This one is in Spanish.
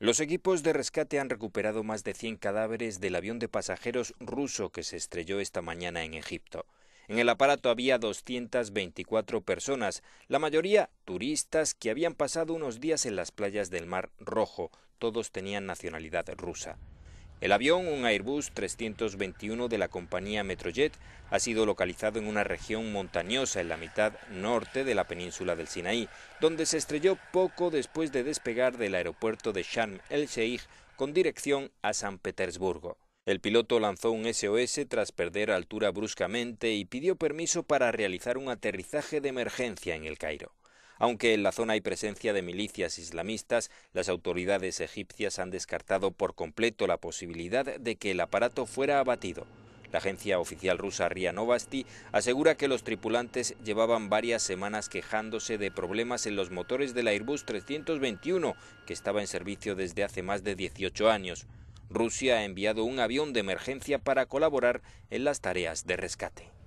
Los equipos de rescate han recuperado más de 100 cadáveres del avión de pasajeros ruso que se estrelló esta mañana en Egipto. En el aparato había 224 personas, la mayoría turistas que habían pasado unos días en las playas del Mar Rojo. Todos tenían nacionalidad rusa. El avión, un Airbus 321 de la compañía Metrojet, ha sido localizado en una región montañosa en la mitad norte de la península del Sinaí, donde se estrelló poco después de despegar del aeropuerto de Sharm el-Sheikh con dirección a San Petersburgo. El piloto lanzó un SOS tras perder altura bruscamente y pidió permiso para realizar un aterrizaje de emergencia en el Cairo. Aunque en la zona hay presencia de milicias islamistas, las autoridades egipcias han descartado por completo la posibilidad de que el aparato fuera abatido. La agencia oficial rusa RIA Novosti asegura que los tripulantes llevaban varias semanas quejándose de problemas en los motores del Airbus 321, que estaba en servicio desde hace más de 18 años. Rusia ha enviado un avión de emergencia para colaborar en las tareas de rescate.